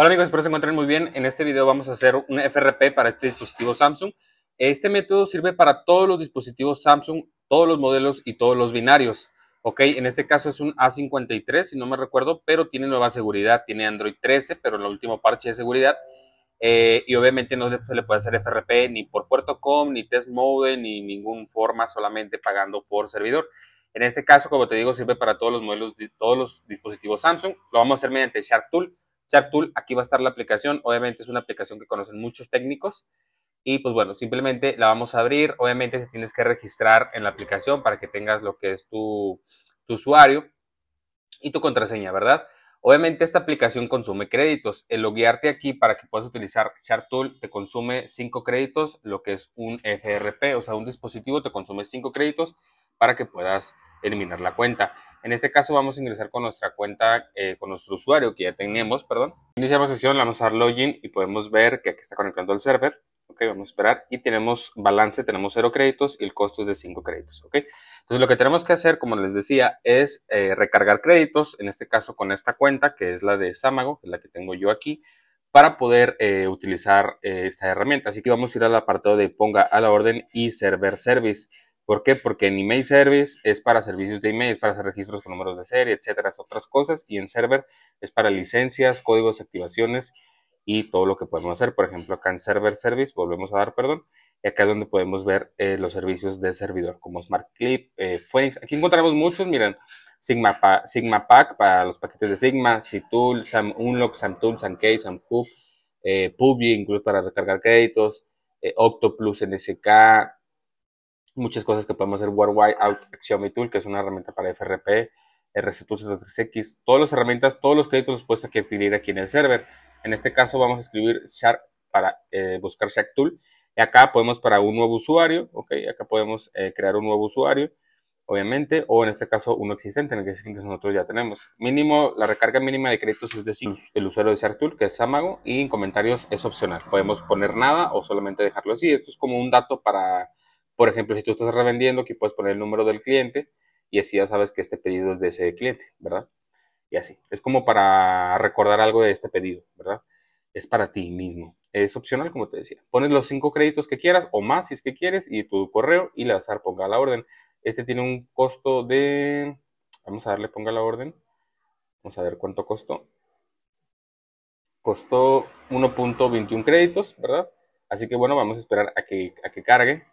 Hola amigos, espero se encuentren muy bien. En este video vamos a hacer un FRP para este dispositivo Samsung. Este método sirve para todos los dispositivos Samsung, todos los modelos y todos los binarios. Ok, en este caso es un A53, si no me recuerdo, pero tiene nueva seguridad, tiene Android 13, pero el último parche de seguridad. Eh, y obviamente no se le puede hacer FRP ni por puerto com, ni test mode, ni ningún forma, solamente pagando por servidor. En este caso, como te digo, sirve para todos los modelos, todos los dispositivos Samsung. Lo vamos a hacer mediante Shark Tool tool aquí va a estar la aplicación, obviamente es una aplicación que conocen muchos técnicos y pues bueno, simplemente la vamos a abrir, obviamente se tienes que registrar en la aplicación para que tengas lo que es tu, usuario y tu contraseña, ¿verdad? Obviamente esta aplicación consume créditos. El loguearte aquí para que puedas utilizar tool te consume cinco créditos, lo que es un FRP, o sea, un dispositivo te consume cinco créditos para que puedas eliminar la cuenta. En este caso vamos a ingresar con nuestra cuenta, eh, con nuestro usuario que ya tenemos, perdón. Iniciamos sesión, le vamos a dar login y podemos ver que aquí está conectando al server. Ok, vamos a esperar y tenemos balance, tenemos cero créditos y el costo es de cinco créditos. Ok, entonces lo que tenemos que hacer, como les decía, es eh, recargar créditos, en este caso con esta cuenta que es la de Samago, la que tengo yo aquí, para poder eh, utilizar esta herramienta. Así que vamos a ir al apartado de ponga a la orden y server service. ¿Por qué? Porque en email service es para servicios de email, es para hacer registros con números de serie, etcétera, otras cosas. Y en server es para licencias, códigos, activaciones y todo lo que podemos hacer. Por ejemplo, acá en server service, volvemos a dar, perdón, y acá es donde podemos ver eh, los servicios de servidor como Smart Clip, eh, Phoenix. Aquí encontramos muchos, miren, Sigma, Sigma Pack para los paquetes de Sigma, Ctool, Unlock, Samtool, Samkey, Samhoop, eh, incluso para recargar créditos, eh, Octoplus, NSK, muchas cosas que podemos hacer Worldwide Out Axiomy Tool, que es una herramienta para FRP, rc 3 x todas las herramientas, todos los créditos los puedes adquirir aquí en el server. En este caso vamos a escribir Shark para eh, buscar Shark Tool. Y acá podemos para un nuevo usuario, ok, acá podemos eh, crear un nuevo usuario, obviamente, o en este caso uno existente, en el que nosotros ya tenemos. Mínimo, la recarga mínima de créditos es decir, el usuario de Shark Tool, que es Samago, y en comentarios es opcional. Podemos poner nada o solamente dejarlo así. Esto es como un dato para por ejemplo, si tú estás revendiendo, aquí puedes poner el número del cliente y así ya sabes que este pedido es de ese cliente, ¿verdad? Y así. Es como para recordar algo de este pedido, ¿verdad? Es para ti mismo. Es opcional, como te decía. Pones los cinco créditos que quieras o más si es que quieres y tu correo y le vas a dar ponga la orden. Este tiene un costo de... Vamos a darle ponga la orden. Vamos a ver cuánto costó. Costó 1.21 créditos, ¿verdad? Así que bueno, vamos a esperar a que, a que cargue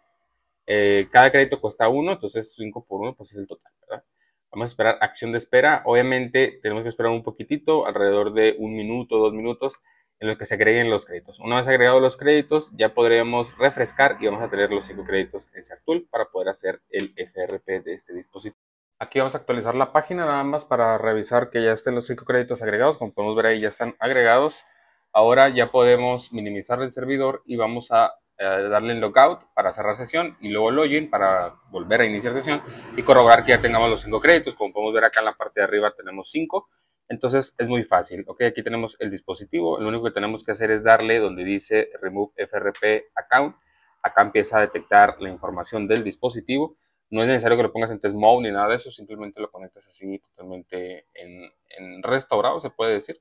eh, cada crédito cuesta uno, entonces 5 por 1, pues es el total, ¿verdad? Vamos a esperar acción de espera. Obviamente tenemos que esperar un poquitito, alrededor de un minuto, dos minutos, en lo que se agreguen los créditos. Una vez agregados los créditos, ya podremos refrescar y vamos a tener los 5 créditos en Sartul para poder hacer el FRP de este dispositivo. Aquí vamos a actualizar la página nada más para revisar que ya estén los 5 créditos agregados. Como podemos ver ahí ya están agregados. Ahora ya podemos minimizar el servidor y vamos a eh, darle el logout para cerrar sesión y luego login para volver a iniciar sesión y corroborar que ya tengamos los cinco créditos. Como podemos ver acá en la parte de arriba tenemos cinco. Entonces es muy fácil, ¿ok? Aquí tenemos el dispositivo, lo único que tenemos que hacer es darle donde dice Remove FRP Account, acá empieza a detectar la información del dispositivo, no es necesario que lo pongas en test mode ni nada de eso, simplemente lo conectas así totalmente en, restaurado, se puede decir,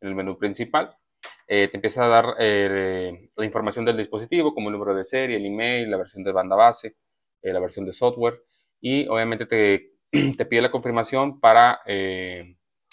en el menú principal, eh, te empieza a dar eh, la información del dispositivo, como el número de serie, el email, la versión de banda base, eh, la versión de software, y obviamente te, pide la confirmación para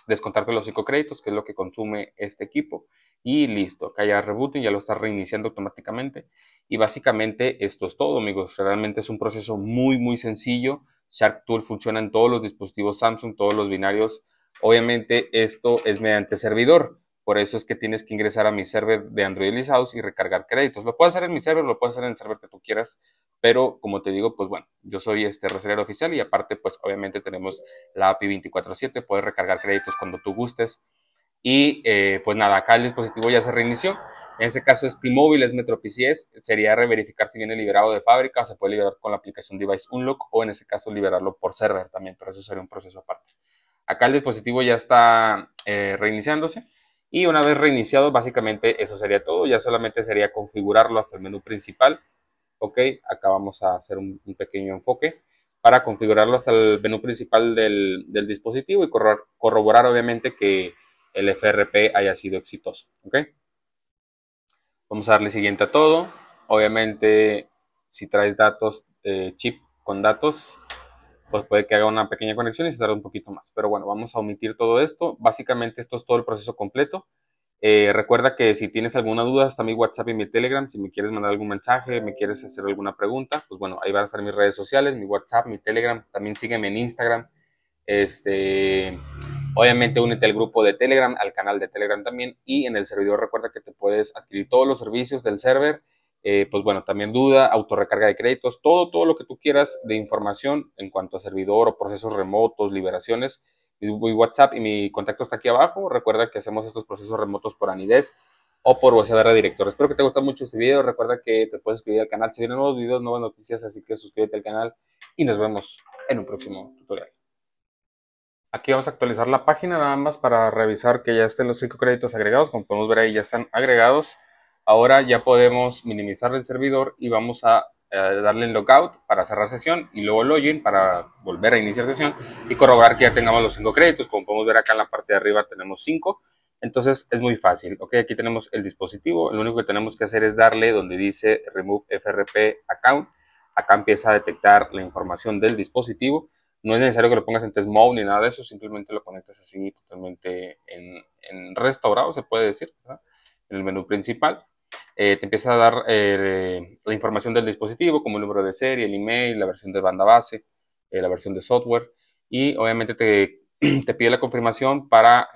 descontarte los 5 créditos, que es lo que consume este equipo. Y listo, que haya y ya lo está reiniciando automáticamente. Y básicamente esto es todo, amigos. Realmente es un proceso muy, muy sencillo. Shark Tool funciona en todos los dispositivos Samsung, todos los binarios. Obviamente esto es mediante servidor por eso es que tienes que ingresar a mi server de Android y recargar créditos. Lo puedes hacer en mi server, lo puedes hacer en el server que tú quieras, pero como te digo, pues bueno, yo soy este reservero oficial y aparte, pues obviamente tenemos la API 24/7, puedes recargar créditos cuando tú gustes. Y eh, pues nada, acá el dispositivo ya se reinició. En este caso es T-Mobile, es Metro Sería reverificar si viene liberado de fábrica o se puede liberar con la aplicación Device Unlock o en ese caso liberarlo por server también, pero eso sería un proceso aparte. Acá el dispositivo ya está eh, reiniciándose. Y una vez reiniciado, básicamente eso sería todo. Ya solamente sería configurarlo hasta el menú principal. Ok, acá vamos a hacer un, pequeño enfoque para configurarlo hasta el menú principal del, dispositivo y corroborar obviamente que el FRP haya sido exitoso. Ok, vamos a darle siguiente a todo. Obviamente, si traes datos, eh, chip con datos, pues puede que haga una pequeña conexión y se tarde un poquito más. Pero bueno, vamos a omitir todo esto. Básicamente esto es todo el proceso completo. Eh, recuerda que si tienes alguna duda, está mi WhatsApp y mi Telegram. Si me quieres mandar algún mensaje, me quieres hacer alguna pregunta, pues bueno, ahí van a estar mis redes sociales, mi WhatsApp, mi Telegram. También sígueme en Instagram. Este, obviamente únete al grupo de Telegram, al canal de Telegram también. Y en el servidor recuerda que te puedes adquirir todos los servicios del server. Eh, pues bueno, también duda, autorrecarga de créditos, todo, todo lo que tú quieras de información en cuanto a servidor o procesos remotos, liberaciones. Mi, WhatsApp y mi contacto está aquí abajo. Recuerda que hacemos estos procesos remotos por anidez o por voceadora director. Espero que te guste mucho este video. Recuerda que te puedes suscribir al canal. Si vienen nuevos videos, nuevas noticias, así que suscríbete al canal y nos vemos en un próximo tutorial. Aquí vamos a actualizar la página nada más para revisar que ya estén los cinco créditos agregados. Como podemos ver ahí ya están agregados. Ahora ya podemos minimizar el servidor y vamos a eh, darle en logout para cerrar sesión y luego login para volver a iniciar sesión y corroborar que ya tengamos los cinco créditos. Como podemos ver acá en la parte de arriba tenemos cinco. Entonces es muy fácil, ¿ok? Aquí tenemos el dispositivo, lo único que tenemos que hacer es darle donde dice Remove FRP Account. Acá empieza a detectar la información del dispositivo. No es necesario que lo pongas en test mode ni nada de eso, simplemente lo conectas así totalmente en, restaurado, se puede decir, en el menú principal. Eh, te empieza a dar eh, la información del dispositivo, como el número de serie, el email, la versión de banda base, eh, la versión de software, y obviamente te, te pide la confirmación para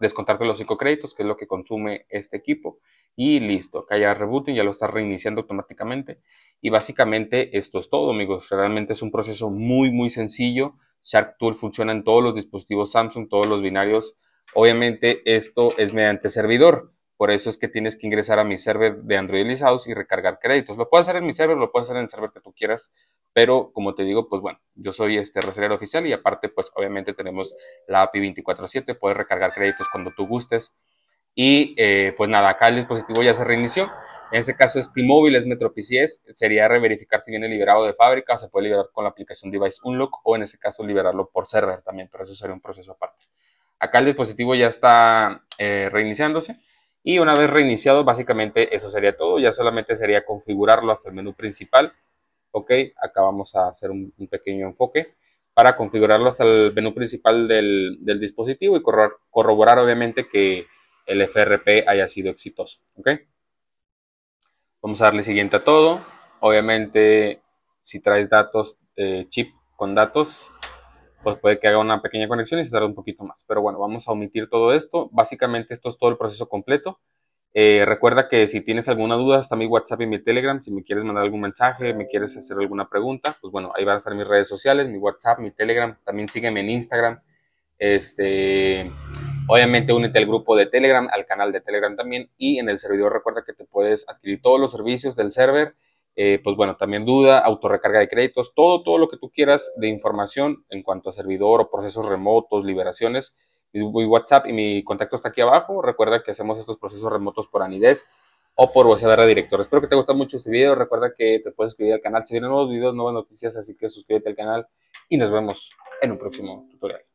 descontarte los cinco créditos, que es lo que consume este equipo. Y listo, acá ya rebooting, ya lo está reiniciando automáticamente. Y básicamente esto es todo, amigos. Realmente es un proceso muy, muy sencillo. Shark Tool funciona en todos los dispositivos Samsung, todos los binarios. Obviamente esto es mediante servidor. Por eso es que tienes que ingresar a mi server de Android y recargar créditos. Lo puedes hacer en mi server, lo puedes hacer en el server que tú quieras, pero como te digo, pues bueno, yo soy este reseller oficial y aparte, pues obviamente tenemos la API 24/7, puedes recargar créditos cuando tú gustes. Y eh, pues nada, acá el dispositivo ya se reinició. En ese caso es T-Mobile, es Metro PCS. Sería reverificar si viene liberado de fábrica se puede liberar con la aplicación Device Unlock o en ese caso liberarlo por server también, pero eso sería un proceso aparte. Acá el dispositivo ya está eh, reiniciándose. Y una vez reiniciado, básicamente eso sería todo. Ya solamente sería configurarlo hasta el menú principal. Ok, acá vamos a hacer un, pequeño enfoque para configurarlo hasta el menú principal del, dispositivo y corroborar obviamente que el FRP haya sido exitoso. Ok, vamos a darle siguiente a todo. Obviamente, si traes datos, eh, chip con datos, pues puede que haga una pequeña conexión y se tarda un poquito más. Pero bueno, vamos a omitir todo esto. Básicamente esto es todo el proceso completo. Eh, recuerda que si tienes alguna duda, está mi WhatsApp y mi Telegram. Si me quieres mandar algún mensaje, me quieres hacer alguna pregunta, pues bueno, ahí van a estar mis redes sociales, mi WhatsApp, mi Telegram. También sígueme en Instagram. Este, obviamente únete al grupo de Telegram, al canal de Telegram también. Y en el servidor recuerda que te puedes adquirir todos los servicios del server eh, pues bueno, también duda, autorrecarga de créditos, todo, todo lo que tú quieras de información en cuanto a servidor o procesos remotos, liberaciones. Mi, WhatsApp y mi contacto está aquí abajo. Recuerda que hacemos estos procesos remotos por Anides o por voceadora director. Espero que te guste mucho este video. Recuerda que te puedes suscribir al canal. si vienen nuevos videos, nuevas noticias, así que suscríbete al canal y nos vemos en un próximo tutorial.